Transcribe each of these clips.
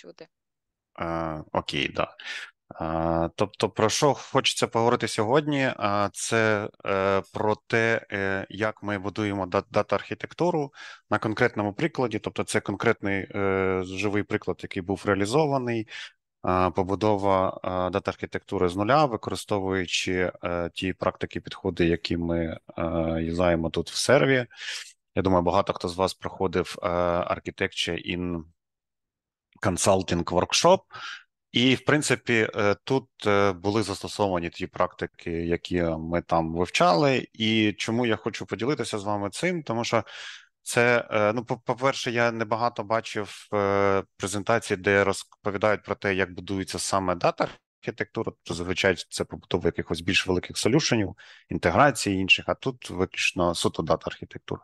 чути. Е, Окей, да. Е, тобто, про що хочеться поговорити сьогодні? Е, це е, про те, е, як ми будуємо дата архітектуру на конкретному прикладі. Тобто, це конкретний е, живий приклад, який був реалізований. Е, побудова дата архітектури з нуля, використовуючи ті практики, підходи, які ми знаємо тут в серві. Я думаю, багато хто з вас проходив Architecture in консалтинг-воркшоп. І, в принципі, е, тут е, були застосовані ті практики, які ми там вивчали. І чому я хочу поділитися з вами цим, тому що це е, ну, по-перше, я небагато бачив презентації, де розповідають про те, як будується саме дата архітектура. Тобто, зазвичай це побутово якихось більш великих солюшенів, інтеграції інших. А тут виключно суто дата архітектура.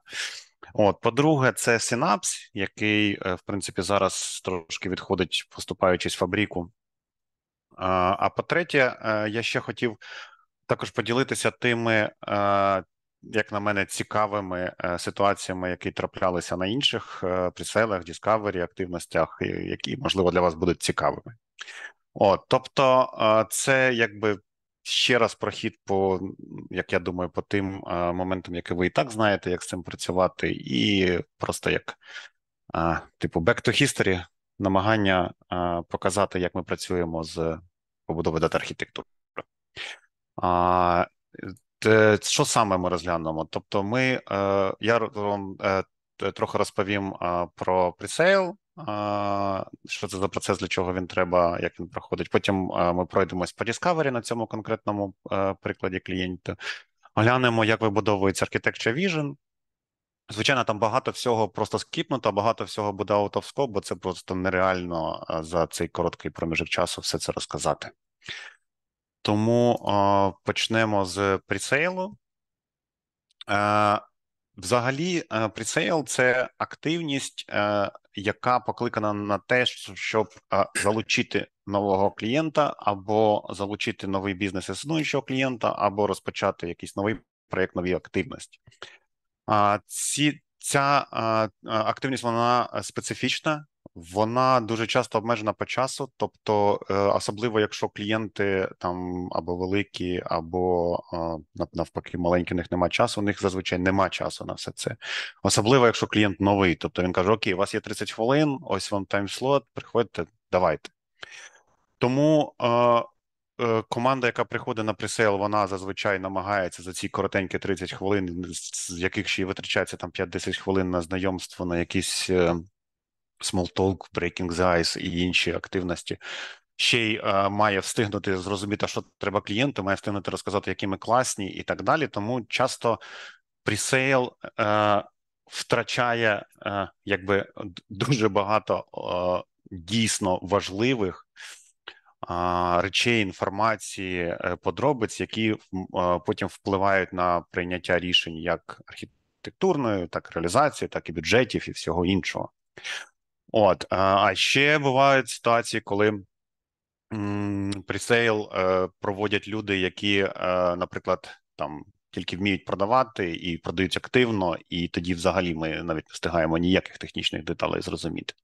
От, по-друге, це Synapse, який, е, в принципі, зараз трошки відходить, поступаючись в фабріку. А по-третє, е, я ще хотів також поділитися тими, е, як на мене, цікавими ситуаціями, які траплялися на інших приселах, Discovery, активностях, які можливо для вас будуть цікавими. От, тобто, це якби ще раз прохід, по як я думаю, по тим е, моментам, які ви і так знаєте, як з цим працювати, і просто як е, типу back to history, намагання е, показати, як ми працюємо з побудовою дата архітектури. Що саме ми розглянемо? Тобто, ми я вам трохи розповім про пресейл, що це за процес, для чого він треба, як він проходить? Потім е, ми пройдемось по Discovery на цьому конкретному е, прикладі клієнта. Глянемо, як вибудовується Architecture Vision. Звичайно, там багато всього просто скіпнуто, багато всього буде out of scope, бо це просто нереально е, за цей короткий проміжок часу все це розказати. Тому почнемо з пресейлу. Взагалі, пресейл це активність яка покликана на те, щоб е, залучити нового клієнта, або залучити новий бізнес існуючого клієнта, або розпочати якийсь новий проєкт, нові активності. Ці Ця е, е, активність вона специфічна, вона дуже часто обмежена по часу, тобто, е, особливо якщо клієнти там або великі, або навпаки, маленькі у них немає часу. У них зазвичай немає часу на все це, особливо якщо клієнт новий. Тобто він каже: Окей, у вас є 30 хвилин, ось вам таймслот, приходьте, давайте. Тому е, е, команда, яка приходить на пресейл, вона зазвичай намагається за ці коротенькі 30 хвилин, з яких ще й витрачається там 5-10 хвилин на знайомство на якісь. Е, Smalltalk, Breaking the Ice і інші активності. Ще й е, має встигнути зрозуміти, що треба клієнту, має встигнути розказати, які ми класні, і так далі. Тому часто пресейл е, втрачає е, якби дуже багато дійсно важливих речей, інформації, е, подробиць, які е, потім впливають на прийняття рішень як архітектурної, так і реалізації, так і бюджетів і всього іншого. От, а ще бувають ситуації, коли пресейл е, проводять люди, які, е, наприклад, там тільки вміють продавати і продають активно, і тоді, взагалі, ми навіть не встигаємо ніяких технічних деталей зрозуміти.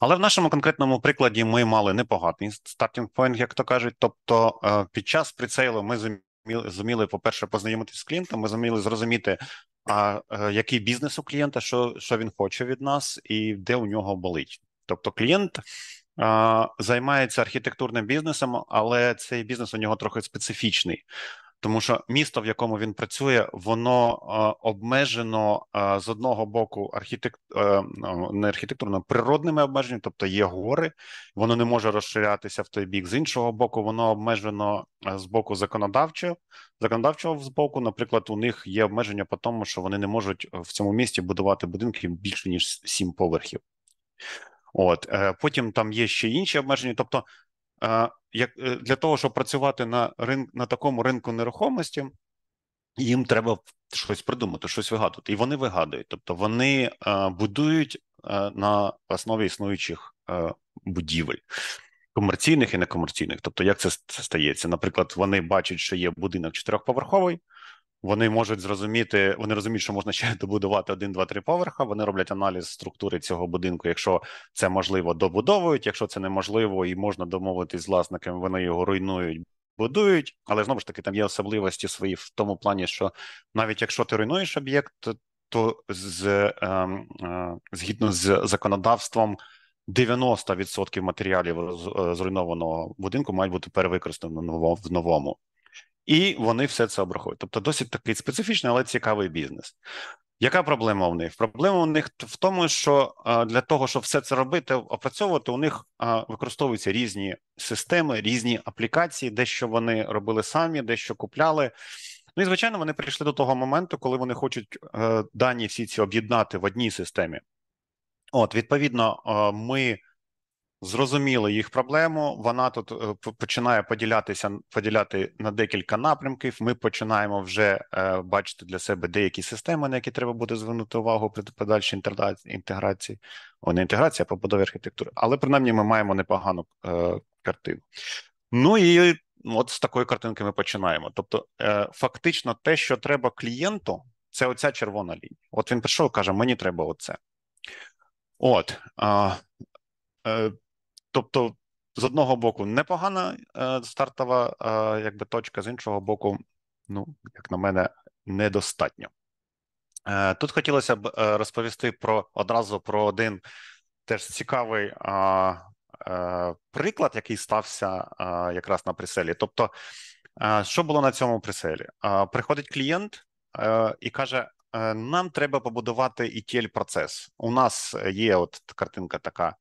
Але в нашому конкретному прикладі ми мали непоганий стартінг поінт, як то кажуть. Тобто, е, під час прицейлу ми зуміли, по перше, познайомитися з клієнтом, ми зуміли зрозуміти, а е, який бізнес у клієнта, що що він хоче від нас, і де у нього болить. Тобто клієнт а, е, займається архітектурним бізнесом, але цей бізнес у нього трохи специфічний тому що місто, в якому він працює, воно е, обмежено е, з одного боку архітект... Е, ну, не архітектурно природними обмеженнями, тобто є гори, воно не може розширятися в той бік. З іншого боку, воно обмежено з боку законодавчого законодавчого з боку. Наприклад, у них є обмеження по тому, що вони не можуть в цьому місті будувати будинки більше ніж сім поверхів. От потім там є ще інші обмеження, тобто як е, для того, щоб працювати на рин, на такому ринку нерухомості, їм треба щось придумати, щось вигадувати. І вони вигадують, тобто вони будують на основі існуючих будівель. Комерційних і некомерційних, тобто як це стається? Наприклад, вони бачать, що є будинок чотирьохповерховий, вони можуть зрозуміти, вони розуміють, що можна ще добудувати один, два, три поверха. Вони роблять аналіз структури цього будинку. Якщо це можливо, добудовують. Якщо це неможливо, і можна домовитись з власниками, вони його руйнують, будують. Але знову ж таки, там є особливості свої в тому плані, що навіть якщо ти руйнуєш об'єкт, то з е, е, згідно з законодавством. 90% матеріалів е, з е, зруйнованого будинку мають бути перевикористані в новому і вони все це обраховують. Тобто досить такий специфічний, але цікавий бізнес. Яка проблема в них? Проблема в них в тому, що е, для того, щоб все це робити, опрацьовувати, у них е, використовуються різні системи, різні аплікації, дещо вони робили самі, дещо купляли. Ну і звичайно, вони прийшли до того моменту, коли вони хочуть е, дані всі ці об'єднати в одній системі. От, відповідно, ми зрозуміли їх проблему. Вона тут е, починає поділятися поділяти на декілька напрямків. Ми починаємо вже е, бачити для себе деякі системи, на які треба буде звернути увагу при подальшій інтеграції. О, не інтеграція а побудові архітектури, але принаймні ми маємо непогану е, картину. Ну і от з такої картинки ми починаємо. Тобто, фактично, те, що треба клієнту, це оця червона лінія. От він прийшов, і каже: Мені треба оце. От. Е, Тобто, з одного боку, непогана е, стартова е, якби точка, з іншого боку, ну, як на мене, недостатньо. Е, Тут хотілося б е, розповісти про одразу про один теж цікавий е, приклад, який стався е, якраз на приселі. Тобто, е, що було на цьому приселі? Приходить клієнт і каже: нам треба побудувати etl процес У нас є от картинка така.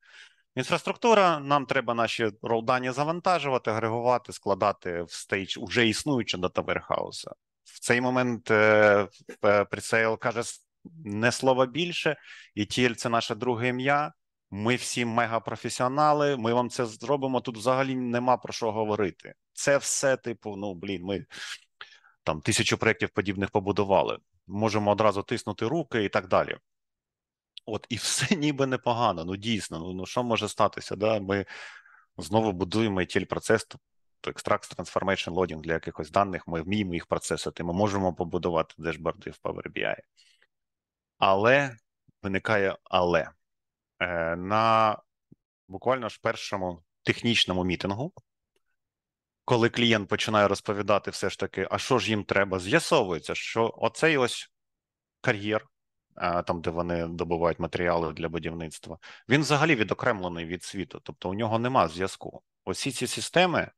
Інфраструктура, нам треба наші ролдані завантажувати, агрегувати, складати в стейдж уже існуючі дата верхауса. В цей момент пресейл каже не слово більше, і тіль це наше друге ім'я. Ми всі мегапрофесіонали, ми вам це зробимо. Тут взагалі нема про що говорити. Це все, типу, ну блін, ми там тисячу проєктів подібних побудували. Можемо одразу тиснути руки і так далі. От і все ніби непогано. Ну дійсно, ну, ну що може статися? Да? Ми знову будуємо etl процес то Extract Transformation лодінг для якихось даних, ми вміємо їх процесити, ми можемо побудувати дешборди в Power BI. Але виникає але е, на буквально ж першому технічному мітингу, коли клієнт починає розповідати все ж таки, а що ж їм треба, з'ясовується, що оцей ось кар'єр, Е, там де вони добувають матеріали для будівництва, він взагалі відокремлений від світу, тобто у нього нема зв'язку. Усі ці системи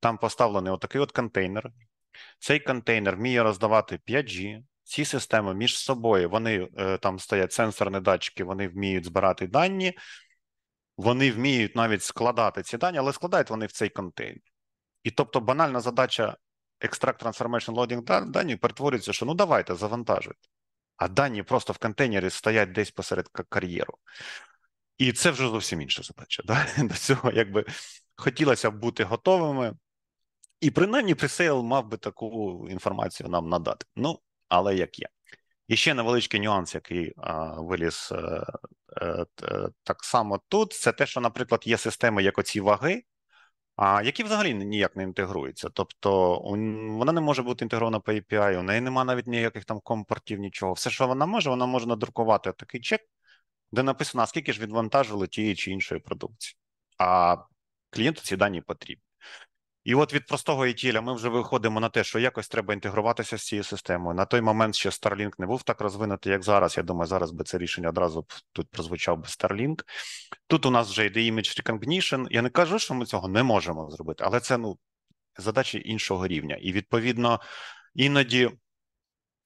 там поставлений отакий от контейнер. Цей контейнер вміє роздавати 5G. Ці системи між собою вони е, там стоять сенсорні датчики, вони вміють збирати дані, вони вміють навіть складати ці дані, але складають вони в цей контейнер. І тобто, банальна задача Extract Transformation Loading дані перетворюється, що ну давайте завантажуйте а дані просто в контейнері стоять десь посеред кар'єру. І це вже зовсім інша задача. Да? До цього якби хотілося б бути готовими, і принаймні пресейл мав би таку інформацію нам надати. Ну, але як є. І ще невеличкий нюанс, який а, виліз а, е, а, е, е, так само тут, це те, що, наприклад, є системи, як оці ваги, а які взагалі ніяк не інтегруються. Тобто вона не може бути інтегрована по API, у неї немає навіть ніяких там компортів, нічого. Все, що вона може, вона може надрукувати такий чек, де написано, скільки ж відвантажили тієї чи іншої продукції. А клієнту ці дані потрібні. І от від простого етіля ми вже виходимо на те, що якось треба інтегруватися з цією системою. На той момент ще Starlink не був так розвинутий, як зараз. Я думаю, зараз би це рішення одразу б тут прозвучав би Starlink. Тут у нас вже йде image recognition. Я не кажу, що ми цього не можемо зробити, але це ну задачі іншого рівня. І відповідно іноді.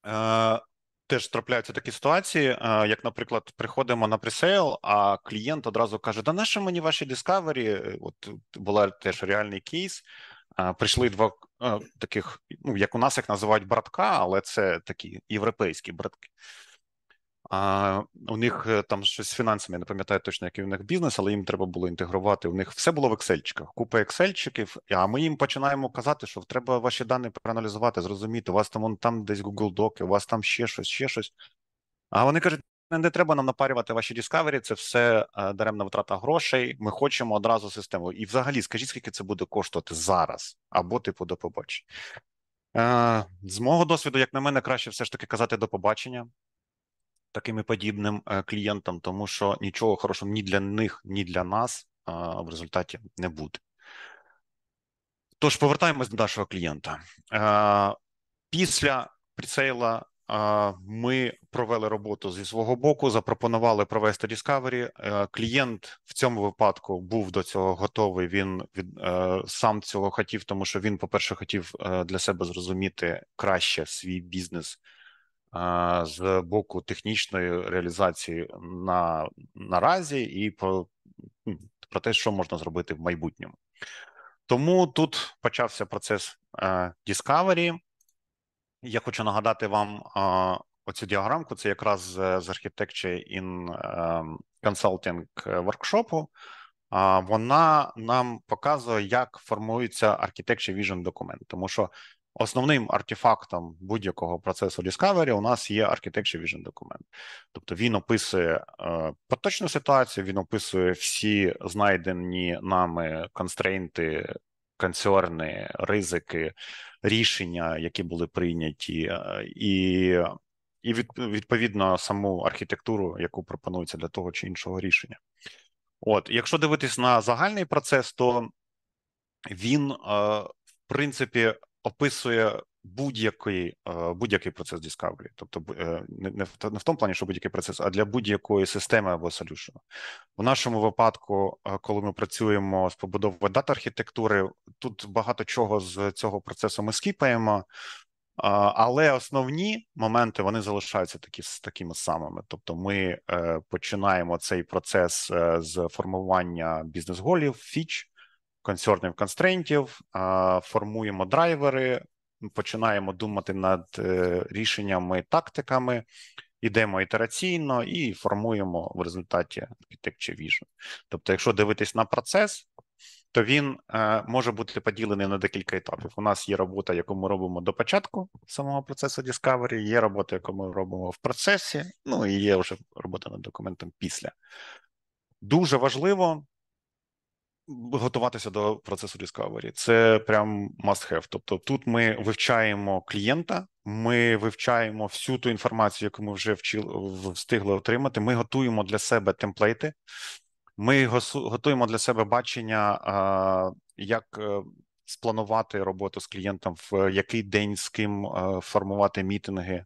Е, теж трапляються такі ситуації, е, як, наприклад, приходимо на пресейл, а клієнт одразу каже: Да, наше мені ваші Discovery, е, От була теж реальний кейс. Е, прийшли два таких, ну як у нас їх називають братка, але це такі європейські братки. А у них е, там щось з фінансами, я не пам'ятаю точно, який у них бізнес, але їм треба було інтегрувати. У них все було в ексельчиках, купа ексельчиків. А ми їм починаємо казати, що треба ваші дані проаналізувати, зрозуміти. У вас там вон там десь Google Doc, у вас там ще щось, ще щось. А вони кажуть: не треба нам напарювати ваші Discovery, це все е, даремна втрата грошей. Ми хочемо одразу систему. І взагалі, скажіть, скільки це буде коштувати зараз або типу до побачення. Е, з мого досвіду, як на мене, краще все ж таки казати до побачення таким і подібним е, клієнтам, тому що нічого хорошого ні для них, ні для нас е, в результаті не буде. Тож повертаємось до нашого клієнта. Е, після пресейла ми провели роботу зі свого боку, запропонували провести Discovery. Клієнт в цьому випадку був до цього готовий. Він від сам цього хотів, тому що він, по перше, хотів для себе зрозуміти краще свій бізнес з боку технічної реалізації на наразі, і про, ну, про те, що можна зробити в майбутньому. Тому тут почався процес е, Discovery. Я хочу нагадати вам оцю діаграмку. Це якраз з Architecture in ем, Consulting воркшопу. Вона нам показує, як формується Architecture Vision документ, тому що Основним артефактом будь-якого процесу Discovery у нас є Architecture Vision документ. Тобто він описує е, поточну ситуацію, він описує всі знайдені нами констрейнти, концерни, ризики, рішення, які були прийняті, е, і і від, відповідно саму архітектуру, яку пропонується для того чи іншого рішення. От, якщо дивитись на загальний процес, то він, е, в принципі, описує будь-який е, будь-який процес Discovery. Тобто е, не, в не в тому плані, що будь-який процес, а для будь-якої системи або solution. В нашому випадку, е, коли ми працюємо з побудовою дата архітектури, тут багато чого з цього процесу ми скіпаємо. Але основні моменти вони залишаються такі такими самими. Тобто, ми е, починаємо цей процес з формування бізнес-голів, фіч, консернів констрейнтів, формуємо драйвери, починаємо думати над е, рішеннями, тактиками, йдемо ітераційно і формуємо в результаті architecture vision. Тобто, якщо дивитись на процес, то він е, може бути поділений на декілька етапів. У нас є робота, яку ми робимо до початку самого процесу Discovery, є робота, яку ми робимо в процесі, ну і є вже робота над документом після. Дуже важливо готуватися до процесу Discovery. Це прям must have. Тобто, тут ми вивчаємо клієнта, ми вивчаємо всю ту інформацію, яку ми вже вчили, встигли отримати. Ми готуємо для себе темплейти, ми готуємо для себе бачення, як. Е, спланувати роботу з клієнтом в який день з ким е, формувати мітинги,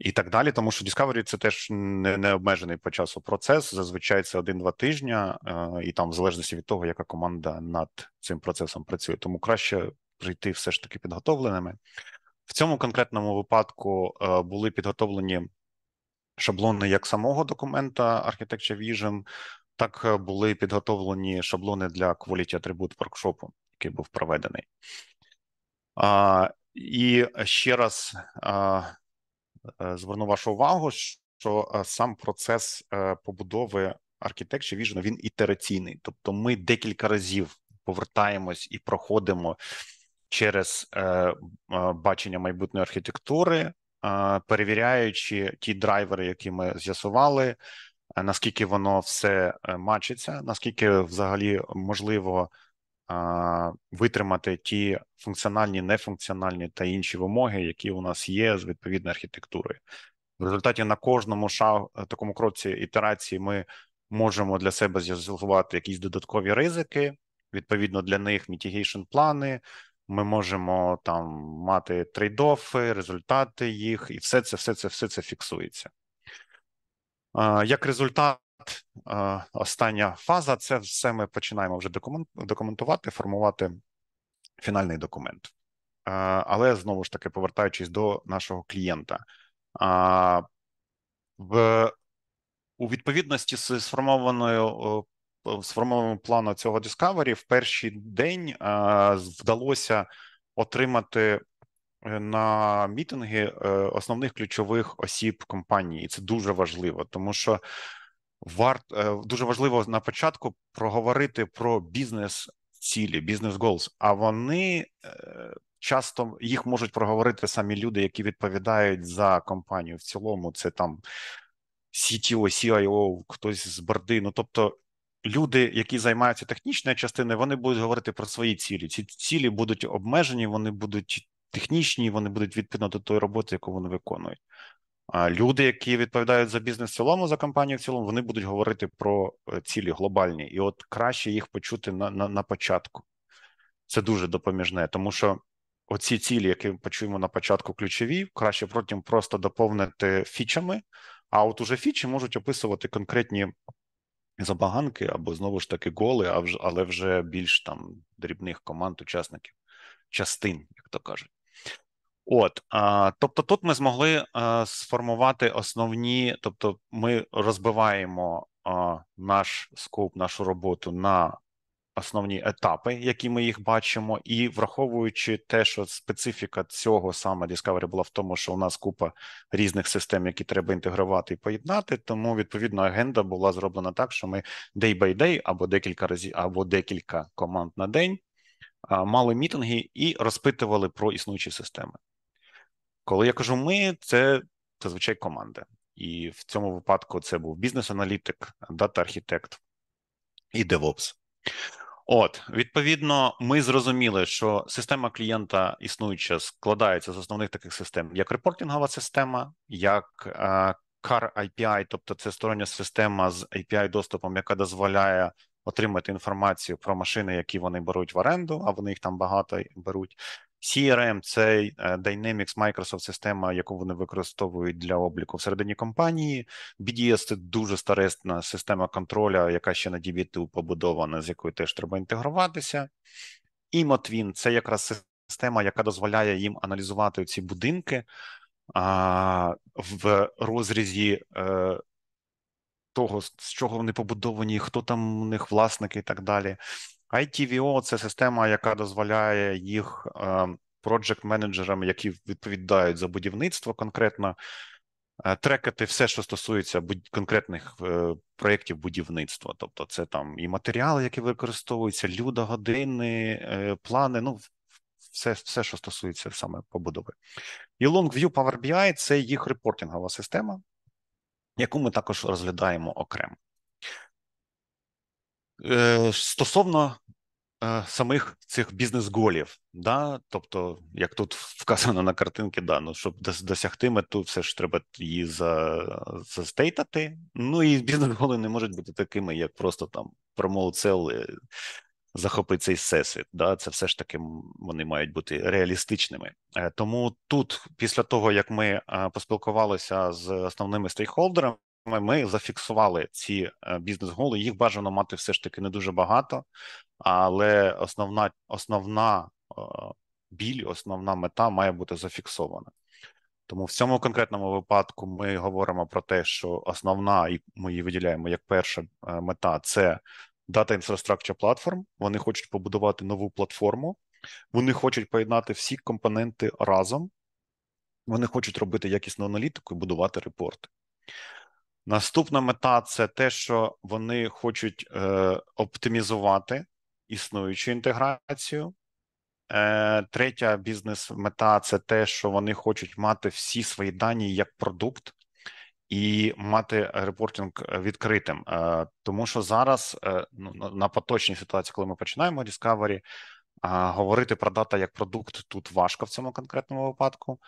і так далі, тому що Discovery це теж не, не обмежений по часу процес. Зазвичай це один-два тижня, е, і там, в залежності від того, яка команда над цим процесом працює, тому краще прийти все ж таки підготовленими. В цьому конкретному випадку е, були підготовлені шаблони як самого документа Architecture Vision, так е, були підготовлені шаблони для Quality Attribute воркшопу, який був проведений. А, І ще раз Е, зверну вашу увагу, що е, сам процес е, побудови архітектури Vision, він ітераційний, тобто ми декілька разів повертаємось і проходимо через бачення майбутньої архітектури, перевіряючи ті драйвери, які ми з'ясували. Наскільки воно все мачиться, наскільки взагалі можливо витримати ті функціональні, нефункціональні та інші вимоги, які у нас є з відповідної архітектури, В результаті на кожному шагу е, такому кроці ітерації ми можемо для себе з'ясувати якісь додаткові ризики. Відповідно для них мітігейшн плани. Ми можемо там мати трейдофи, результати їх, і все це, все це, все це фіксується. Як результат, Е, остання фаза це все ми починаємо вже документувати, формувати фінальний документ. Е, але знову ж таки, повертаючись до нашого клієнта, е, в у відповідності з сформованою сформованим планом цього Discovery, в перший день вдалося отримати. На мітинги основних ключових осіб компанії, і це дуже важливо, тому що варт е, дуже важливо на початку проговорити про бізнес цілі, бізнес голс. А вони е, часто їх можуть проговорити самі люди, які відповідають за компанію. В цілому, це там CTO, CIO, хтось з борди. Ну тобто. Люди, які займаються технічною частиною, вони будуть говорити про свої цілі. Ці цілі будуть обмежені, вони будуть технічні, вони будуть відповідно до тої роботи, яку вони виконують люди, які відповідають за бізнес в цілому, за компанію в цілому, вони будуть говорити про е, цілі глобальні, і от краще їх почути на, на, на початку. Це дуже допоміжне, тому що. Оці цілі, які ми почуємо на початку, ключові, краще потім просто доповнити фічами. А от уже фічі можуть описувати конкретні забаганки або знову ж таки голи, але вже більш там дрібних команд, учасників, частин, як то кажуть. От, тобто, тут ми змогли е, сформувати основні, тобто, ми розбиваємо наш скоп, нашу роботу на основні етапи, які ми їх бачимо, і враховуючи те, що специфіка цього саме Discovery була в тому, що у нас купа різних систем, які треба інтегрувати і поєднати, тому відповідно агенда була зроблена так, що ми day by day або декілька разів, або декілька команд на день. Мали мітинги і розпитували про існуючі системи. Коли я кажу ми, це зазвичай команда. І в цьому випадку це був бізнес-аналітик, дата-архітект і DevOps. От, відповідно, ми зрозуміли, що система клієнта існуюча складається з основних таких систем, як репортингова система, як е, CAR API, тобто це стороння система з API-доступом, яка дозволяє отримати інформацію про машини, які вони беруть в оренду, а вони їх там багато беруть. CRM – це е, Dynamics Microsoft система, яку вони використовують для обліку всередині компанії. BDS – це дуже старесна система контроля, яка ще на db побудована, з якою теж треба інтегруватися. І Motwin – це якраз система, яка дозволяє їм аналізувати ці будинки а, в розрізі. А, е, того, з чого вони побудовані, хто там у них власники і так далі. ITVO – це система, яка дозволяє їх проджект менеджерам, які відповідають за будівництво конкретно. Е, трекати все, що стосується конкретних е, проєктів будівництва, тобто це там і матеріали, які використовуються, люда, години, е, плани. Ну все, все, що стосується саме побудови. І Longview Power BI – це їх репортингова система, яку ми також розглядаємо окремо. Е, стосовно е, самих цих бізнес-голів, да? тобто, як тут вказано на картинки, да, ну, щоб досягти мету, все ж треба її застейтати. Ну і бізнес-голи не можуть бути такими, як просто там промоуцел, е, захопити цей всесвіт. Да? Це все ж таки вони мають бути реалістичними. Тому тут, після того, як ми поспілкувалися з основними стейкхолдерами, ми зафіксували ці е, бізнес-голи. Їх бажано мати все ж таки не дуже багато, але основна основна е, біль, основна мета має бути зафіксована. Тому в цьому конкретному випадку ми говоримо про те, що основна, і ми її виділяємо як перша е, мета це Data Infrastructure Platform. Вони хочуть побудувати нову платформу, вони хочуть поєднати всі компоненти разом, вони хочуть робити якісну аналітику і будувати репорти. Наступна мета це те, що вони хочуть е, оптимізувати існуючу інтеграцію. Е, Третя бізнес-мета це те, що вони хочуть мати всі свої дані як продукт і мати репортинг відкритим. Е, Тому що зараз е, ну, на поточній ситуації, коли ми починаємо Discovery, е, говорити про дата як продукт тут важко в цьому конкретному випадку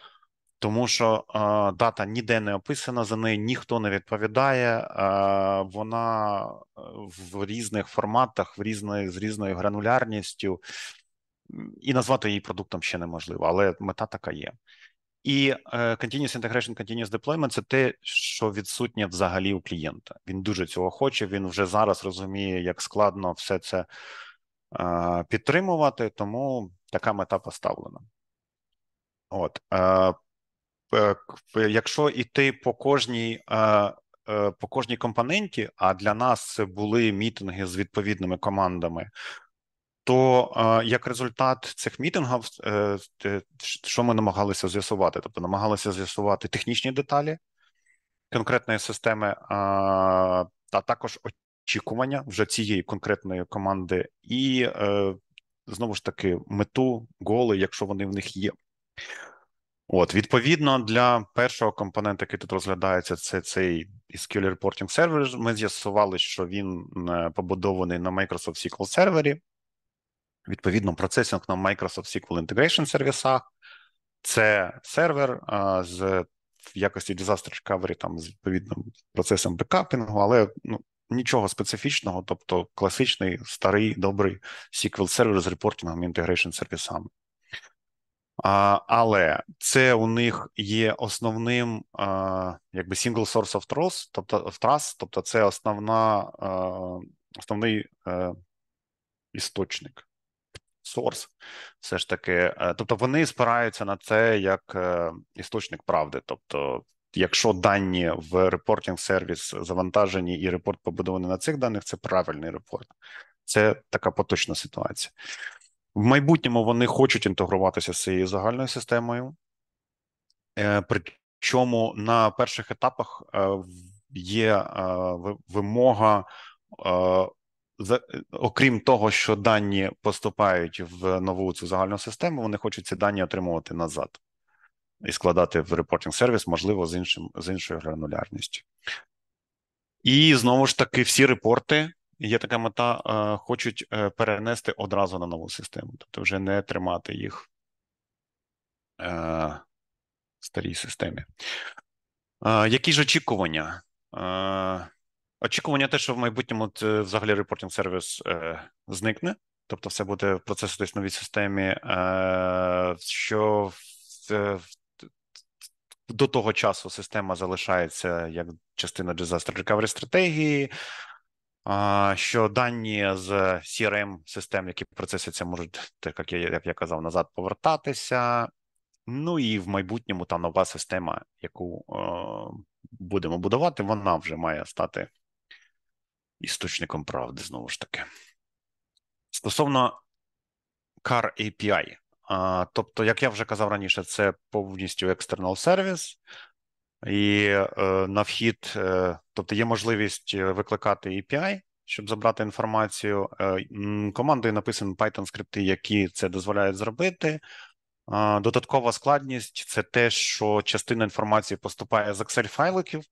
тому що а, дата ніде не описана, за нею, ніхто не відповідає. А, вона е, в різних форматах, в різної, з різною гранулярністю, і назвати її продуктом ще неможливо, але мета така є. І е, Continuous Integration, Continuous Deployment – це те, що відсутнє взагалі у клієнта. Він дуже цього хоче. Він вже зараз розуміє, як складно все це підтримувати, тому така мета поставлена. От е, Е, якщо йти по кожній. Е, е, по кожній компоненті, а для нас це були мітинги з відповідними командами, то як результат цих мітингів, що ми намагалися з'ясувати? Тобто намагалися з'ясувати технічні деталі конкретної системи, а також очікування вже цієї конкретної команди, і знову ж таки мету, голи, якщо вони в них є. От, відповідно, для першого компонента, який тут розглядається, це цей SQL Reporting Server. Ми з'ясували, що він е, побудований на Microsoft SQL сервері. Відповідно, процесінг на Microsoft SQL Integration сервісах. Це сервер а, е, з в якості disaster recovery, там з відповідним процесом бекапінгу, але ну, нічого специфічного, тобто класичний старий добрий SQL сервер з репортингом і інтегрейшн сервісами. Але це у них є основним а, якби single source of trust, тобто of trust, тобто це основна основний е, істочник source, все ж таки. Е, тобто вони спираються на це як е, істочник правди. Тобто, якщо дані в репортинг сервіс завантажені і репорт побудований на цих даних, це правильний репорт. Це така поточна ситуація. В майбутньому вони хочуть інтегруватися з цією загальною системою, е, причому на перших етапах е, є е, вимога, окрім того, що дані поступають в нову цю загальну систему, вони хочуть ці дані отримувати назад і складати в репортинг сервіс, можливо, з іншим з іншою гранулярністю. І знову ж таки, всі репорти є така мета, е, хочуть е, перенести одразу на нову систему, тобто вже не тримати їх е, в старій системі. Які ж очікування? Очікування те, що в майбутньому це взагалі репортинг сервіс зникне, тобто все буде в процеситись десь новій системі, що до того часу система залишається як частина disaster recovery стратегії що дані з crm систем, які процеси можуть, як я як я казав, назад повертатися. Ну і в майбутньому та нова система, яку е, будемо будувати, вона вже має стати істочником правди знову ж таки. Стосовно Car API, е, тобто, як я вже казав раніше, це повністю екстернал сервіс і е, на вхід, е, тобто є можливість е, викликати API, щоб забрати інформацію. Командою написано Python скрипти, які це дозволяють зробити. Додаткова складність це те, що частина інформації поступає з Excel-файликів,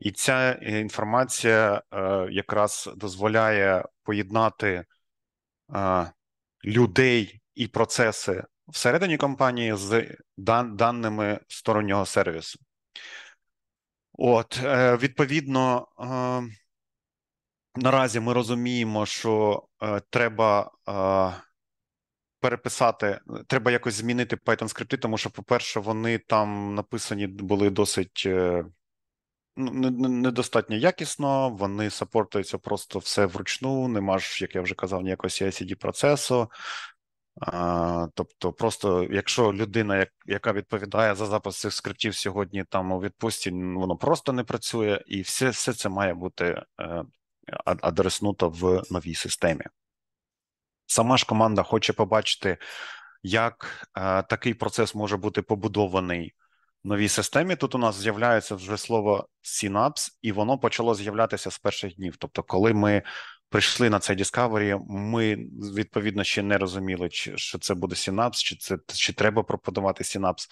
і ця інформація якраз дозволяє поєднати людей і процеси всередині компанії з даними стороннього сервісу. От, е, відповідно, е, наразі ми розуміємо, що е, треба переписати, треба якось змінити Python скрипти, тому що, по-перше, вони там написані були досить ну, недостатньо якісно, вони сапортуються просто все вручну. Нема ж, як я вже казав, ніякого CICD процесу. Тобто, просто якщо людина, яка відповідає за запис цих скриптів сьогодні, там у відпустці воно просто не працює, і все все це має бути е, адреснуто в новій системі. Сама ж команда хоче побачити, як е, такий процес може бути побудований в новій системі. Тут у нас з'являється вже слово Synapse, і воно почало з'являтися з перших днів. Тобто, коли ми прийшли на цей Discovery, Ми відповідно ще не розуміли, чи що це буде Synapse, чи це чи треба пропонувати Synapse.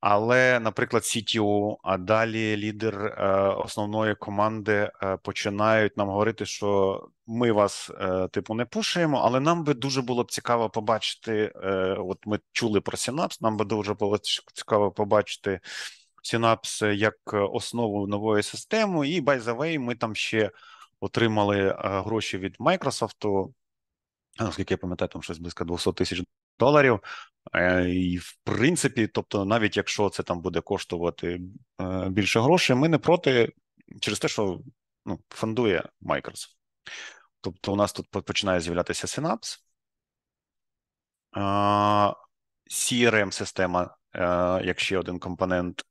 Але, наприклад, CTO, а далі лідер е, основної команди е, починають нам говорити, що ми вас, е, типу, не пушуємо, але нам би дуже було б цікаво побачити. Е, от ми чули про Synapse, нам би дуже було цікаво побачити Synapse як основу нової системи, і by the way, ми там ще отримали е, гроші від Майкрософту. Наскільки я пам'ятаю, там щось близько 200 тисяч доларів. Е, і в принципі, тобто, навіть якщо це там буде коштувати е, більше грошей, ми не проти через те, що ну, фондує Microsoft. Тобто, у нас тут починає з'являтися Synapse. crm система як ще один компонент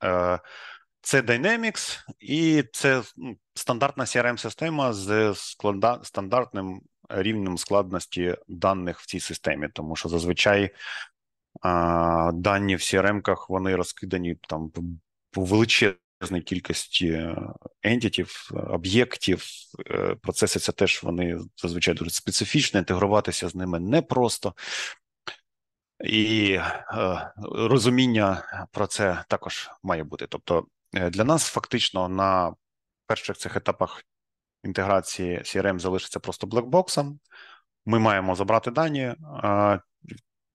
це Dynamics, і це ну, стандартна CRM-система з склада... стандартним рівнем складності даних в цій системі, тому що зазвичай а, дані в CRM-ках вони розкидані там по величезній кількості е, ентітів, об'єктів. Е, процеси це теж вони зазвичай дуже специфічні, інтегруватися з ними непросто. І е, розуміння про це також має бути. Тобто Е, для нас фактично на перших цих етапах інтеграції CRM залишиться просто блекбоксом. Ми маємо забрати дані, е,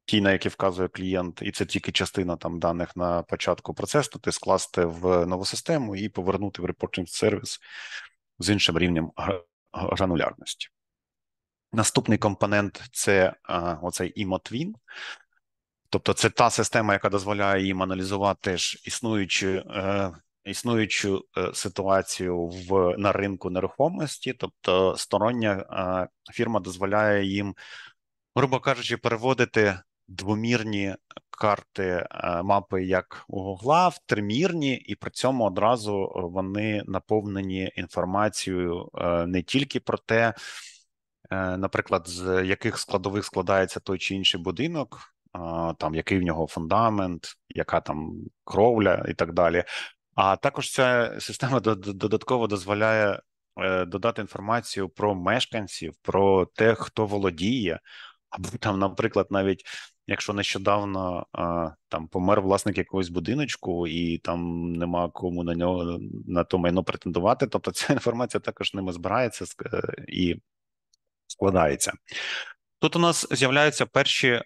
ті, на які вказує клієнт, і це тільки частина там даних на початку процесу. Ти скласти в нову систему і повернути в репортинг сервіс з іншим рівнем гранулярності. Наступний компонент це е, оцей IMOTWIN. Тобто це та система, яка дозволяє їм аналізувати ж існуючі існуючу е, ситуацію в на ринку нерухомості, тобто стороння е, фірма дозволяє їм, грубо кажучи, переводити двомірні карти е, мапи як у Гугла в тримірні, і при цьому одразу вони наповнені інформацією не тільки про те, наприклад, з яких складових складається той чи інший будинок. Там який в нього фундамент, яка там кровля, і так далі, а також ця система додатково дозволяє е, додати інформацію про мешканців, про те, хто володіє, або там, наприклад, навіть. Якщо нещодавно е, там помер власник якогось будиночку, і там нема кому на нього на то майно претендувати, тобто ця інформація також ними збирається е, і складається. Тут у нас з'являються перші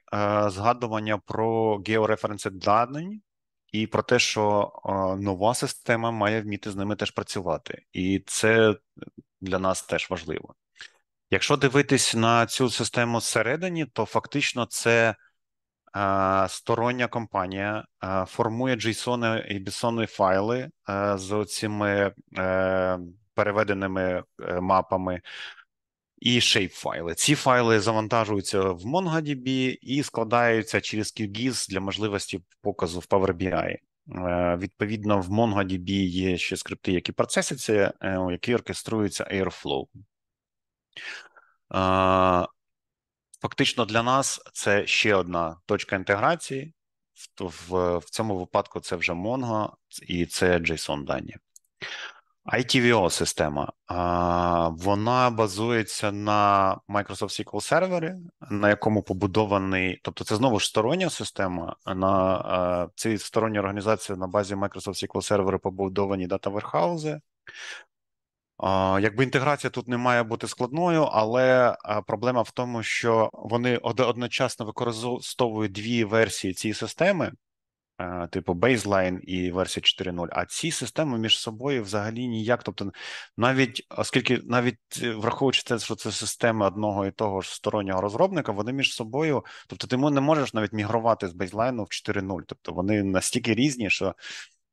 згадування про геореференси дані, і про те, що нова система має вміти з ними теж працювати, і це для нас теж важливо. Якщо дивитись на цю систему всередині, то фактично це стороння компанія формує JSON і bison файли з цими е, переведеними е, мапами і shape Ці файли завантажуються в MongoDB і складаються через QGIS для можливості показу в Power BI. Е, відповідно, в MongoDB є ще скрипти, які процесяться, е, які оркеструються Airflow. Е, фактично для нас це ще одна точка інтеграції. В, в, в цьому випадку це вже Mongo і це JSON дані. ITVO система вона базується на Microsoft SQL сервері, на якому побудований, тобто це знову ж стороння система. На цій сторонній організації на базі Microsoft SQL серверу побудовані дата верхаузи. Якби інтеграція тут не має бути складною, але проблема в тому, що вони одночасно використовують дві версії цієї системи типу Baseline і версія 4.0. А ці системи між собою взагалі ніяк. Тобто, навіть оскільки навіть е, враховуючи те, що це системи одного і того ж стороннього розробника, вони між собою, тобто, ти не можеш навіть мігрувати з бейзлайну в 4.0. Тобто вони настільки різні, що.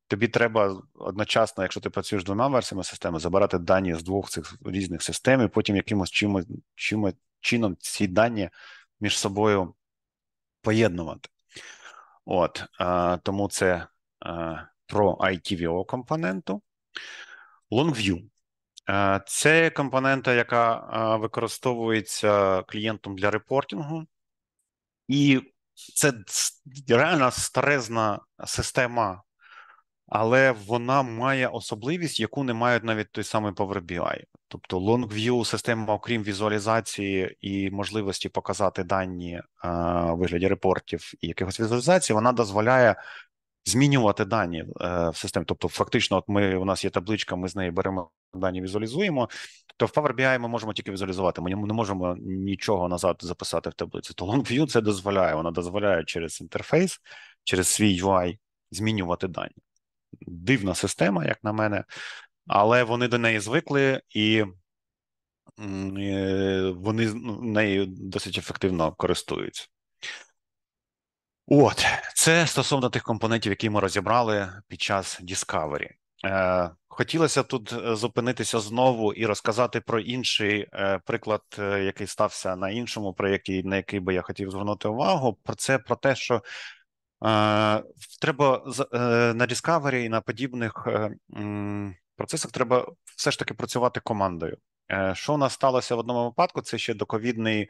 Тобі треба одночасно, якщо ти працюєш двома версіями системи, забирати дані з двох цих різних систем, і потім якимось чимось чимось чином ці дані між собою поєднувати. От, а, Тому це а, про ITVO компоненту. Longview – це компонента, яка використовується клієнтом для репортингу. І це реально старезна система але вона має особливість, яку не мають навіть той самий Power BI. Тобто LongView система, окрім візуалізації і можливості показати дані е, у вигляді репортів і якихось візуалізацій, вона дозволяє. Змінювати дані е, в системі, тобто фактично, от ми у нас є табличка, ми з неї беремо дані, візуалізуємо. То в Power BI ми можемо тільки візуалізувати. Ми не можемо нічого назад записати в таблиці. То LongView це дозволяє. Вона дозволяє через інтерфейс, через свій UI змінювати дані дивна система, як на мене, але вони до неї звикли і. Вони ну, нею досить ефективно користуються. От, це стосовно тих компонентів, які ми розібрали під час Discovery. Е, хотілося тут е, зупинитися знову і розказати про інший е, приклад, який стався на іншому проєкті, на який би я хотів звернути увагу. Про це про те, що Е, треба е, на Discovery і на подібних е, процесах треба все ж таки працювати командою. Що у нас сталося в одному випадку? Це ще доковідний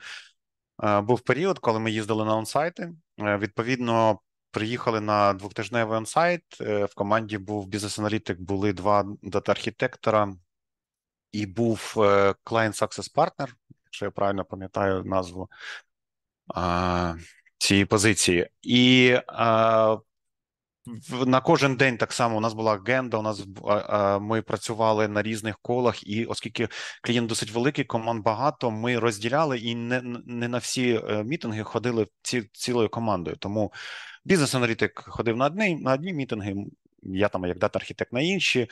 був період, коли ми їздили на онсайти. Відповідно, приїхали на двохтижневий онсайт. В команді був бізнес-аналітик, були два дата-архітектора і був Client Success Partner, якщо я правильно пам'ятаю назву цієї позиції. І а, на кожен день так само у нас була агенда. У нас а, ми працювали на різних колах, і оскільки клієнт досить великий, команд багато, ми розділяли і не не на всі е, мітинги ходили ці, цілою командою. Тому бізнес-аналітик ходив на одні, на одні мітинги. Я там як дата архітект на інші,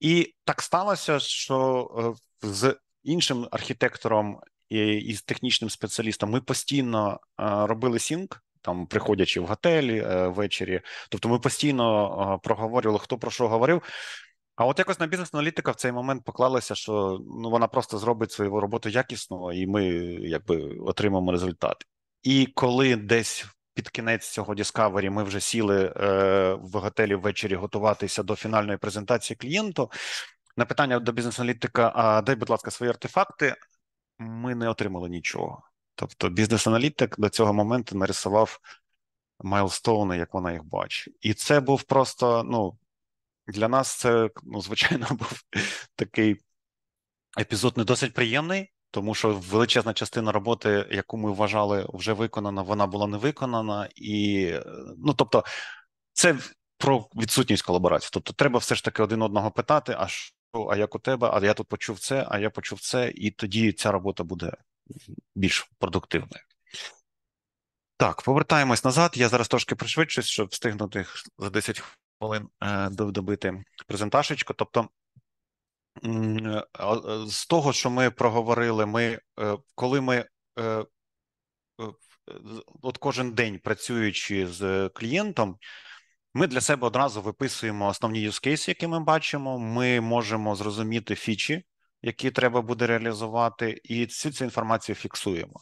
і так сталося, що е, з іншим архітектором із технічним спеціалістом. Ми постійно робили сінк. Там приходячи в готелі е, ввечері, тобто ми постійно е, проговорювали, хто про що говорив. А от якось на бізнес-аналітика в цей момент поклалася, що ну вона просто зробить свою роботу якісно, і ми якби отримаємо результат. І коли десь під кінець цього діскавері, ми вже сіли е, в готелі ввечері готуватися до фінальної презентації клієнту. На питання до бізнес-аналітика: а дай, будь ласка, свої артефакти ми не отримали нічого. Тобто, бізнес-аналітик до цього моменту нарисував майлстоуни, як вона їх бачить. І це був просто, ну, для нас це, ну, звичайно, був такий епізод не досить приємний. Тому що величезна частина роботи, яку ми вважали, вже виконана, вона була не виконана, і ну тобто, це про відсутність колаборації. Тобто, треба все ж таки один одного питати, а а як у тебе, а я тут почув це, а я почув це, і тоді ця робота буде більш продуктивною. Так, повертаємось назад. Я зараз трошки пришвидшусь, щоб встигнути за 10 хвилин е, добити презентажечку. Тобто, з того, що ми проговорили, ми е, коли ми е, от кожен день працюючи з клієнтом, ми для себе одразу виписуємо основні use case, які ми бачимо. Ми можемо зрозуміти фічі, які треба буде реалізувати, і всю цю інформацію фіксуємо.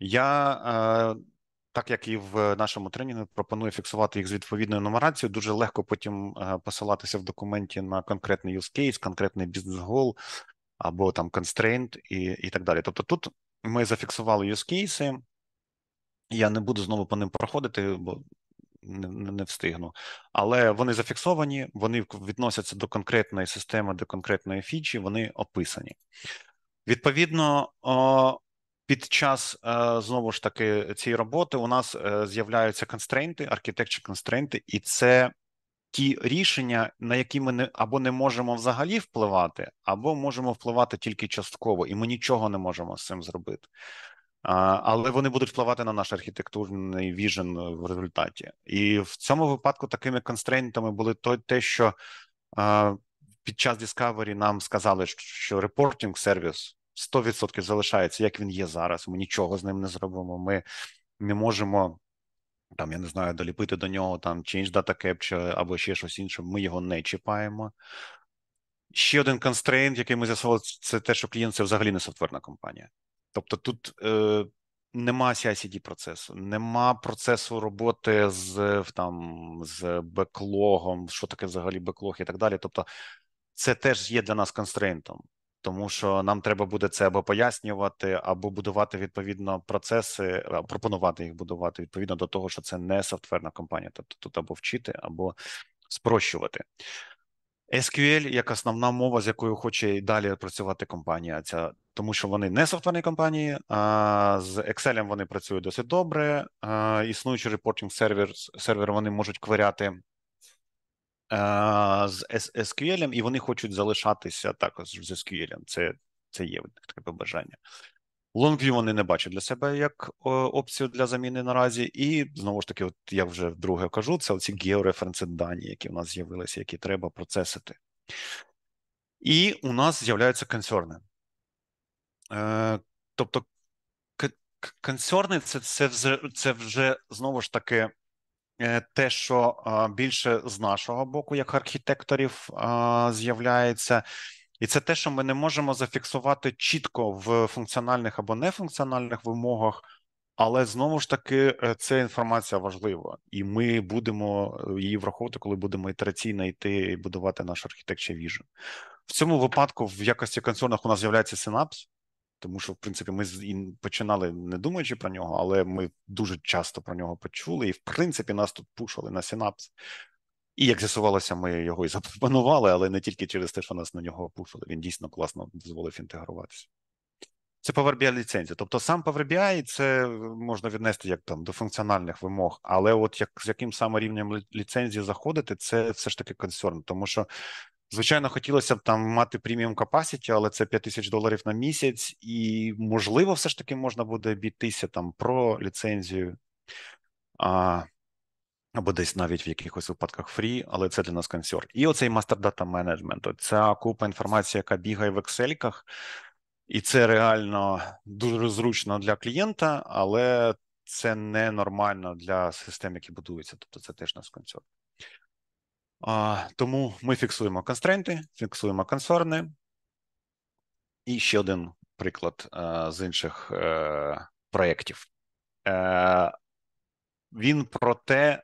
Я е, так як і в нашому тренінгу пропоную фіксувати їх з відповідною нумерацією. Дуже легко потім е, посилатися в документі на конкретний use case, конкретний бізнес гол або там constraint і, і так далі. Тобто, тут ми зафіксували use кейси. Я не буду знову по ним проходити, бо не, не встигну. Але вони зафіксовані, вони відносяться до конкретної системи, до конкретної фічі, вони описані. Відповідно, під час е, знову ж таки цієї роботи у нас е, з'являються констрейнти, архітектчі констрейнти, і це ті рішення, на які ми не або не можемо взагалі впливати, або можемо впливати тільки частково, і ми нічого не можемо з цим зробити але вони будуть впливати на наш архітектурний віжен е, в результаті. І в цьому випадку такими констрейнтами були то те, що е, під час Discovery нам сказали, що репортинг сервіс 100% залишається, як він є зараз. Ми нічого з ним не зробимо. Ми не можемо. Там я не знаю, доліпити до нього там change data capture або ще щось інше. Ми його не чіпаємо. Ще один констрейнт, який ми з'ясували, це те, що клієнт це взагалі не софтверна компанія. Тобто тут е, нема CICD процесу, нема процесу роботи з там з беклогом, що таке взагалі беклог і так далі. Тобто, це теж є для нас констрейнтом, тому що нам треба буде це або пояснювати, або будувати відповідно процеси, пропонувати їх будувати відповідно до того, що це не софтверна компанія. Тобто тут або вчити, або спрощувати. SQL як основна мова, з якою хоче і далі працювати компанія. Ця тому що вони не софтверні компанії, а з Excel вони працюють досить добре. Існуючий репортинг сервер сервер вони можуть кверяти з SQL, і вони хочуть залишатися також з SQL. Це це є таке побажання. Longview вони не бачать для себе як опцію для заміни наразі, і знову ж таки, от я вже вдруге кажу, це оці геореференси дані, які в нас з'явилися, які треба процесити. І у нас з'являються консерни. Е, тобто консерни це, це вже це вже знову ж таки е, те, що більше з нашого боку, як архітекторів, з'являється. І це те, що ми не можемо зафіксувати чітко в функціональних або нефункціональних вимогах, але знову ж таки е, це інформація важлива, і ми будемо її враховувати, коли будемо ітераційно йти і будувати наш архітектче віжен. В цьому випадку в якості консольних у нас з'являється синапс, тому що, в принципі, ми і починали не думаючи про нього, але ми дуже часто про нього почули, і в принципі нас тут пушили на синапс. І як з'ясувалося, ми його і запропонували, але не тільки через те, що нас на нього пушили. Він дійсно класно дозволив інтегруватися. Це Power BI ліцензія. Тобто сам Power BI це можна віднести як там до функціональних вимог, але от як з яким саме рівнем ліцензії заходити, це все ж таки консерн, тому що Звичайно, хотілося б там мати преміум capacity, але це 5 тисяч доларів на місяць, і можливо, все ж таки можна буде бійтися там про ліцензію а, або десь навіть в якихось випадках фрі, але це для нас консьор. І оцей мастер дата менеджмент. Ця купа інформації, яка бігає в ексельках, і це реально дуже зручно для клієнта, але це не нормально для систем, які будуються. Тобто, це теж нас консьор. Тому ми фіксуємо констрейнти, фіксуємо консорни. І ще один приклад е, з інших е, проєктів. Е, він про те,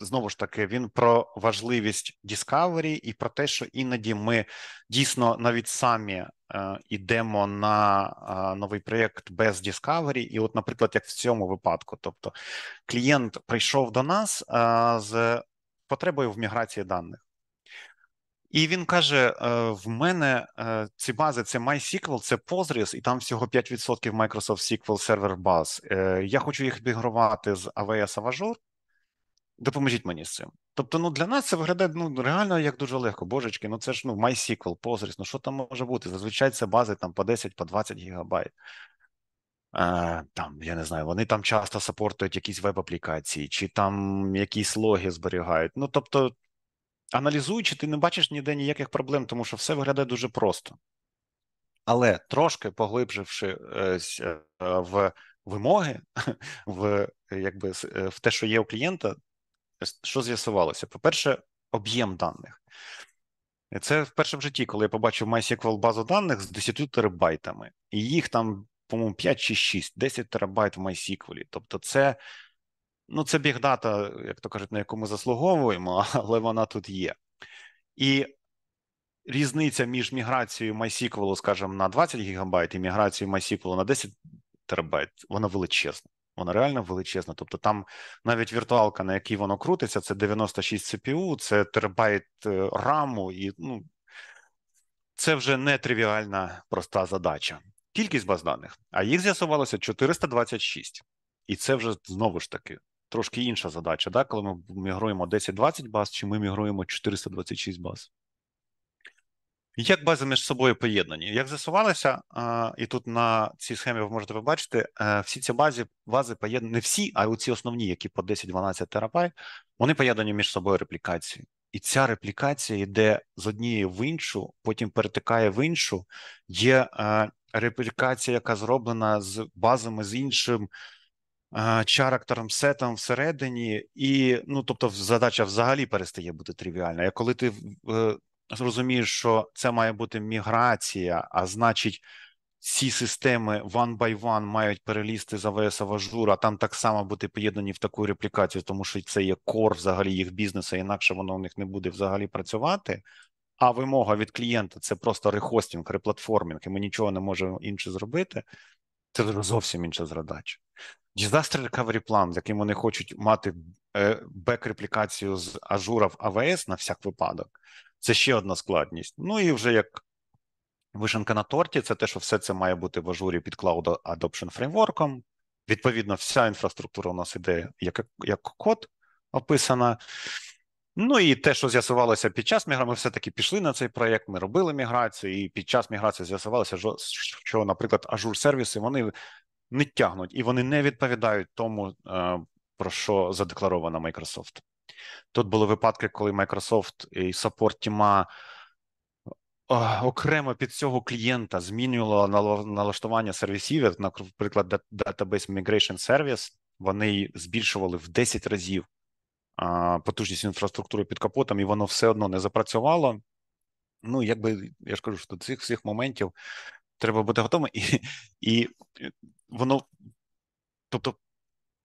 знову ж таки, він про важливість Discovery і про те, що іноді ми дійсно навіть самі йдемо на новий проєкт без Discovery. І, от, наприклад, як в цьому випадку, тобто клієнт прийшов до нас з потребою в міграції даних. І він каже: е, в мене е, ці бази це MySQL, це Postgres, і там всього 5% Microsoft SQL Server баз. Е, я хочу їх мігрувати з AWS в Допоможіть мені з цим. Тобто, ну для нас це виглядає ну реально як дуже легко. Божечки, ну це ж ну MySQL, Postgres, ну що там може бути? Зазвичай це бази там по 10, по 20 гігабайт. Там я не знаю, вони там часто сапортують якісь веб-аплікації, чи там якісь логи зберігають. Ну тобто, аналізуючи, ти не бачиш ніде ніяких проблем, тому що все виглядає дуже просто. Але трошки поглибшивши е, е, в вимоги, в якби е, в те, що є у клієнта, що з'ясувалося? По-перше, об'єм даних. Це вперше в житті, коли я побачив MySQL базу даних з 10 терабайтами, і їх там по-моєму, 5 чи 6, 10 терабайт в MySQL. Тобто, це ну, це бігдата, як то кажуть, на яку ми заслуговуємо, але вона тут є. І різниця між міграцією MySQL, скажімо, на 20 гігабайт і міграцією MySQL на 10 терабайт, вона величезна. Вона реально величезна. Тобто там навіть віртуалка, на якій воно крутиться, це 96 CPU, це терабайт е, раму, і ну, це вже не тривіальна проста задача кількість баз даних, а їх з'ясувалося 426. І це вже знову ж таки трошки інша задача, да? коли ми мігруємо 10-20 баз, чи ми мігруємо 426 баз. Як бази між собою поєднані? Як з'ясувалося, і тут на цій схемі ви можете побачити, е, всі ці бази бази поєднані, не всі, а оці основні, які по 10-12 терабайт, вони поєднані між собою реплікацією. І ця реплікація йде з однієї в іншу, потім перетикає в іншу. Є е, реплікація, яка зроблена з базами з іншим е, чарактером сетом всередині, і ну тобто, задача взагалі перестає бути тривіальна. Коли ти е, зрозумієш, що це має бути міграція, а значить, ці системи one by one мають перелізти за ВС Аважур, а там так само бути поєднані в таку реплікацію, тому що це є кор взагалі їх бізнесу, інакше воно у них не буде взагалі працювати а вимога від клієнта це просто рехостінг, реплатформінг, і ми нічого не можемо інше зробити. Це зовсім інша задача. Disaster recovery план, з яким вони хочуть мати е, бек-реплікацію з ажура в АВС на всяк випадок, це ще одна складність. Ну і вже як вишенка на торті, це те, що все це має бути в ажурі під Cloud Adoption фреймворком. Відповідно, вся інфраструктура у нас іде як, як код описана. Ну і те, що з'ясувалося під час міграції, ми все таки пішли на цей проєкт. Ми робили міграцію, і під час міграції з'ясувалося, що, наприклад, ажур сервіси вони не тягнуть і вони не відповідають тому, е, про що задекларована Microsoft. Тут були випадки, коли Microsoft і саппорт тіма е, окремо під цього клієнта змінювало налаштування сервісів, наприклад, Database Migration Service, вони збільшували в 10 разів потужність інфраструктури під капотом, і воно все одно не запрацювало. Ну, якби я ж кажу, що до цих всіх моментів треба бути готовим, і, і е, воно, тобто,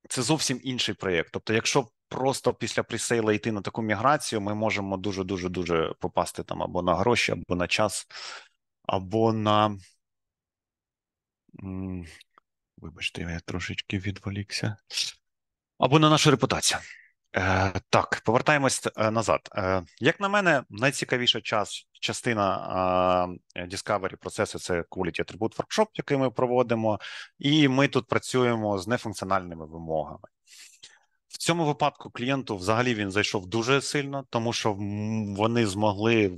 це зовсім інший проєкт. Тобто, якщо просто після пресейла йти на таку міграцію, ми можемо дуже дуже дуже попасти там або на гроші, або на час, або на. Вибачте, я трошечки відволікся. Або на нашу репутацію. Е, так, повертаємось е, назад. Е, як на мене, найцікавіша час, частина Discovery процесу це Quality Attribute Workshop, який ми проводимо, і ми тут працюємо з нефункціональними вимогами цьому випадку клієнту взагалі він зайшов дуже сильно, тому що вони змогли е,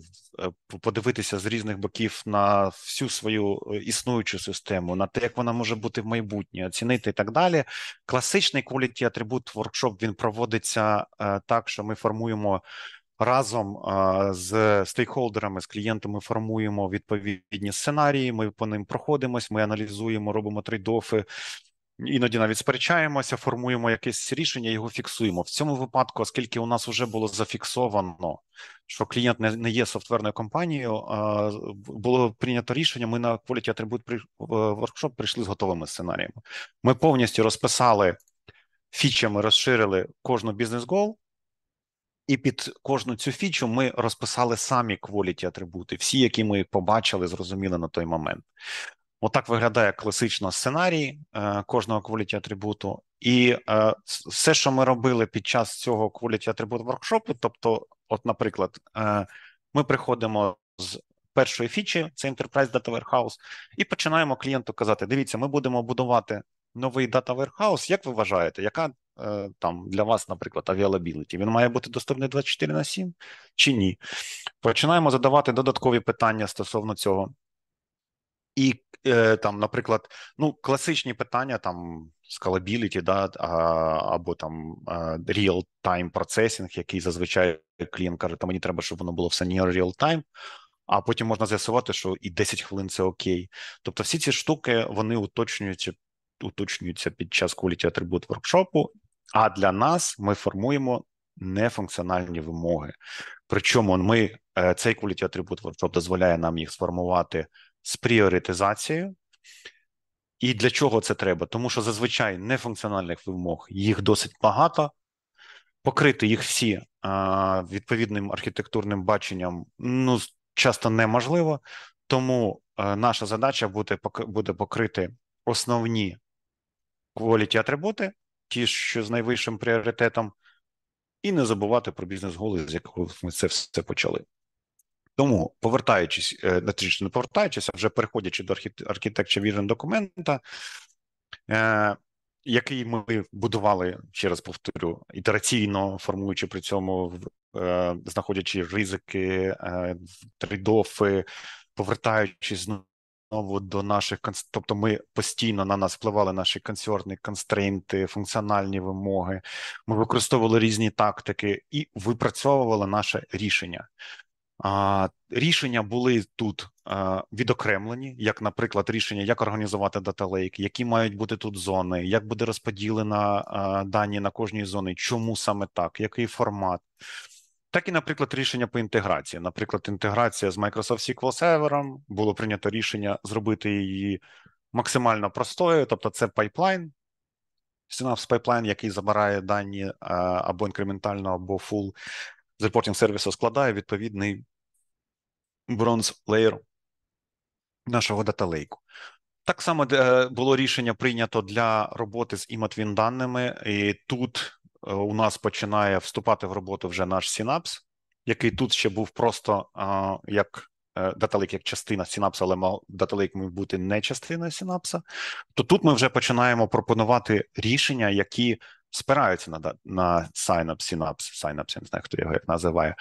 подивитися з різних боків на всю свою е, існуючу систему, на те, як вона може бути в майбутнє, оцінити і так далі. Класичний quality атрибут воркшоп він проводиться е, так, що ми формуємо. Разом з стейкхолдерами, з клієнтами формуємо відповідні сценарії. Ми по ним проходимось, ми аналізуємо, робимо трейдофи, іноді навіть сперечаємося, формуємо якесь рішення, його фіксуємо. В цьому випадку, оскільки у нас вже було зафіксовано, що клієнт не, не є софтверною компанією, було прийнято рішення. Ми на Quality Attribute Workshop прийшли з готовими сценаріями. Ми повністю розписали фічами, розширили кожну бізнес гол і під кожну цю фічу ми розписали самі quality атрибути, всі, які ми побачили, зрозуміли на той момент. Отак виглядає класично сценарій е, кожного quality атрибуту, і е, все, що ми робили під час цього quality атрибут воркшопу, тобто, от, наприклад, е, ми приходимо з першої фічі, це Enterprise Data Warehouse, і починаємо клієнту казати: дивіться, ми будемо будувати новий Data Warehouse, Як ви вважаєте, яка там для вас, наприклад, availability, він має бути доступний 24 на 7 чи ні? Починаємо задавати додаткові питання стосовно цього. І э, там, наприклад, ну класичні питання там скалабіліті, да або там real time процесінг, який зазвичай клієнт каже, та мені треба, щоб воно було все не real time, а потім можна з'ясувати, що і 10 хвилин це окей. Тобто, всі ці штуки вони уточнюються, уточнюються під час quality атрибут воркшопу. А для нас ми формуємо нефункціональні вимоги. Причому ми е, цей quality атрибут воркшоп дозволяє нам їх сформувати з пріоритизацією. І для чого це треба? Тому що зазвичай нефункціональних вимог їх досить багато. Покрити їх всі а, відповідним архітектурним баченням ну часто неможливо, тому а, е, наша задача буде буде покрити основні quality атрибути, ті, що з найвищим пріоритетом, і не забувати про бізнес-голи, з якого ми це все почали. Тому, повертаючись, е, точніше, не повертаючись, а вже переходячи до архітектури Vision документа, е, який ми будували, ще раз повторю, ітераційно формуючи при цьому, е, знаходячи ризики, е, трейдофи, повертаючись знову. до наших тобто ми постійно на нас впливали наші консерні констрейнти, функціональні вимоги. Ми використовували різні тактики і випрацьовували наше рішення. Рішення були тут е, відокремлені, як, наприклад, рішення, як організувати даталейк, які мають бути тут зони, як буде розподілена е, дані на кожній зоні, чому саме так, який формат. Так і, наприклад, рішення по інтеграції. Наприклад, інтеграція з Microsoft SQL Server було прийнято рішення зробити її максимально простою, тобто це пайплайн, Synapse пайплайн, який забирає дані е, або інкрементально, або full з репортінг сервісу, складає відповідний Bronze Layer нашого даталейку. Так само е, було рішення прийнято для роботи з іматвін даними, і тут е, у нас починає вступати в роботу вже наш Synapse, який тут ще був просто як е, даталейк, як частина Synapse, але даталейк міг бути не частина Synapse. То тут ми вже починаємо пропонувати рішення, які спираються на на Synapse, Synapse, Synapse, я не знаю, хто його як називає.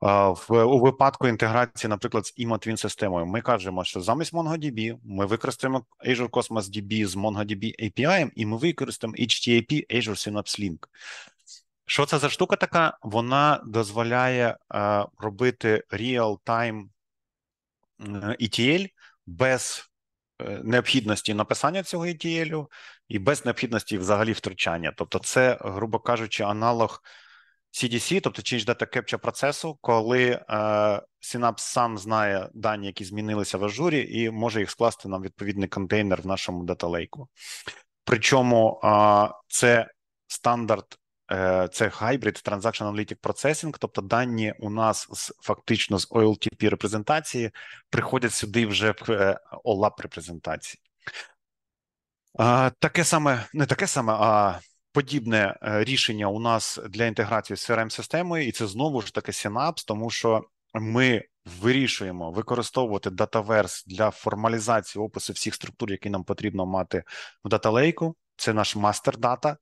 В у випадку інтеграції, наприклад, з eMatwin системою, ми кажемо, що замість MongoDB ми використаємо Azure Cosmos DB з MongoDB API, і ми використаємо HTTP Azure Synapse Link. Що це за штука така? Вона дозволяє е, робити real-time е, ETL без необхідності написання цього ETL і без необхідності взагалі втручання. Тобто, це, грубо кажучи, аналог CDC, тобто Change Data Capture процесу, коли е, Synapse сам знає дані, які змінилися в ажурі, і може їх скласти нам відповідний контейнер в нашому даталейку. Причому це стандарт Е, це Hybrid Transaction Analytic Processing, тобто дані у нас з фактично з OLTP репрезентації приходять сюди вже в е, OLAP репрезентації. Таке саме, не таке саме, а подібне е, рішення у нас для інтеграції з crm системою і це знову ж таки Synapse, тому що ми вирішуємо використовувати датаверс для формалізації опису всіх структур, які нам потрібно мати в даталейку. Це наш мастер дата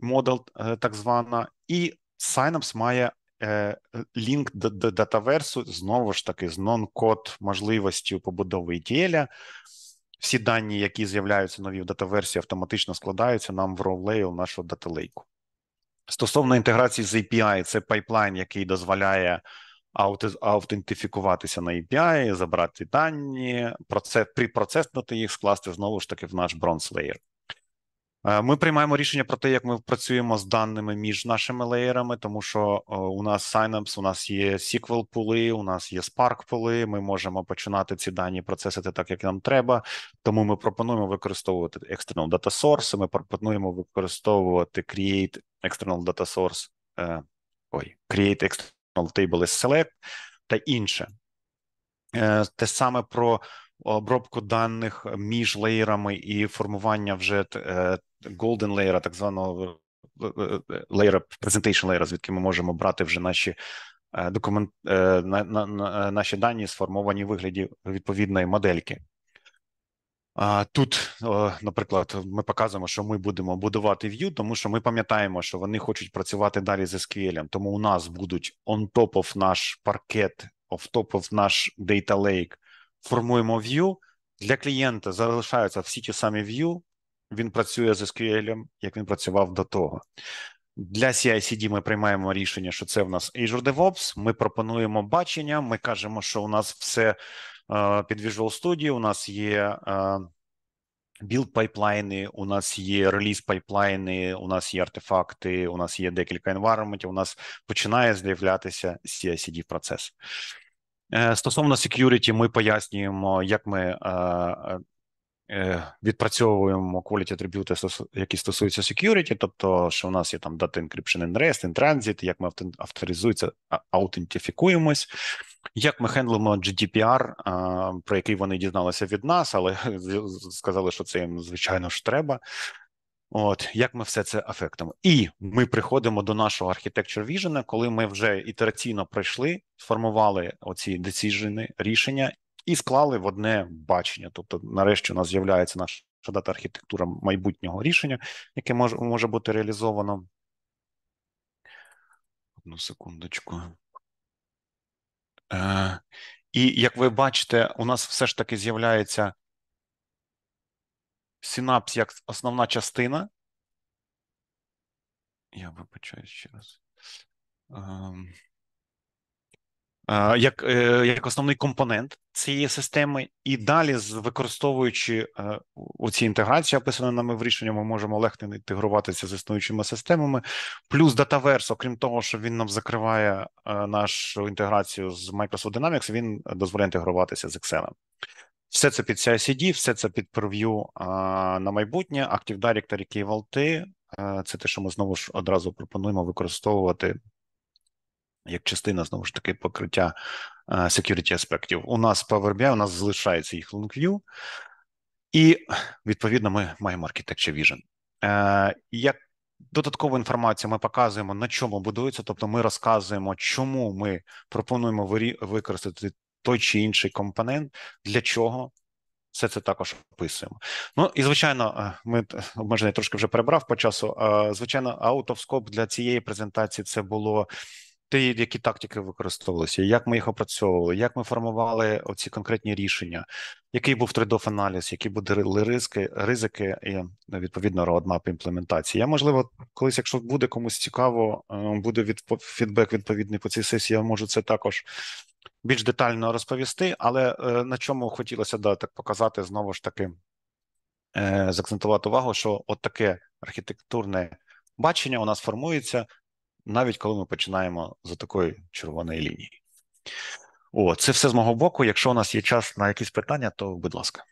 модел, е, так звана, і Synapse має е, лінк до датаверсу знову ж таки з нон-код можливістю побудови ETL. Всі дані, які з'являються нові в датаверсії, автоматично складаються нам в роулейл нашого даталейку. Стосовно інтеграції з API, це пайплайн, який дозволяє аутентифікуватися на API, забрати дані, процес, припроцеснути їх, скласти знову ж таки в наш бронз леєр. Е, ми приймаємо рішення про те, як ми працюємо з даними між нашими леєрами, тому що у нас Synapse, у нас є SQL пули, у нас є Spark пули. Ми можемо починати ці дані процесити так, як нам треба. Тому ми пропонуємо використовувати External Data Source, Ми пропонуємо використовувати Create External Data Source, е, ой, Create External Table Select та інше. Е, те саме про обробку даних між леєрами і формування вже golden layer, так званого layer, е, е, е, presentation layer, звідки ми можемо брати вже наші документ, на, на, на, наші дані, сформовані в вигляді відповідної модельки. Тут, наприклад, ми показуємо, що ми будемо будувати Vue, тому що ми пам'ятаємо, що вони хочуть працювати далі з SQL, тому у нас будуть on top of наш паркет, on top of наш data lake, формуємо Vue. Для клієнта залишаються всі ті самі Vue, він працює з SQL, як він працював до того. Для CICD ми приймаємо рішення, що це в нас Azure DevOps, Ми пропонуємо бачення. Ми кажемо, що у нас все е, під Visual Studio, у нас є білд е, пайплайни, у нас є реліз пайплайни, у нас є артефакти, у нас є декілька енвайроментів, у нас починає з'являтися CI-CD процес. Е, стосовно security, ми пояснюємо, як ми Е, відпрацьовуємо quality атриб'юти, які стосуються security, тобто, що у нас є там data encryption in rest, in transit, як ми авторизуємося, аутентифікуємось, як ми хендлимо GDPR, про який вони дізналися від нас, але сказали, що це їм звичайно ж треба. От як ми все це ефектом, і ми приходимо до нашого Architecture Vision, коли ми вже ітераційно пройшли, сформували оці деціжини рішення і склали в одне бачення. Тобто, нарешті у нас з'являється наша дата архітектура майбутнього рішення, яке може, може бути реалізовано. Одну секундочку. Е, І як ви бачите, у нас все ж таки з'являється синапс як основна частина. Я вибачаю ще раз. Е, як е, як основний компонент цієї системи, і далі, використовуючи оці е, інтеграції, описані нами в рішенні, ми можемо легко інтегруватися з існуючими системами. Плюс Dataverse, окрім того, що він нам закриває е, нашу інтеграцію з Microsoft Dynamics, він дозволяє інтегруватися з Excel. Все це під CICD, все це під прев'ю на майбутнє, Active Directory, KVLT, це те, що ми знову ж одразу пропонуємо використовувати як частина знову ж таки покриття е, security аспектів. У нас Power BI, у нас залишається їх LookView, і відповідно ми маємо Architecture Vision. Е, як Додаткову інформацію ми показуємо, на чому будується, тобто ми розказуємо, чому ми пропонуємо використати той чи інший компонент, для чого все це також описуємо. Ну і звичайно, е, ми обмежений трошки вже перебрав по часу. Звичайно, out of scope для цієї презентації це було ти які тактики використовувалися, як ми їх опрацьовували, як ми формували оці конкретні рішення, який був трейдоф аналіз, які були ризики, ризики і відповідно роадмап імплементації? Я можливо, колись, якщо буде комусь цікаво, е, буде від фідбек відповідний по цій сесії. Я можу це також більш детально розповісти. Але е, на чому хотілося да, так показати, знову ж таки е, закцентувати увагу, що от таке архітектурне бачення у нас формується навіть коли ми починаємо за такої червоної лінії. О, це все з мого боку. Якщо у нас є час на якісь питання, то будь ласка.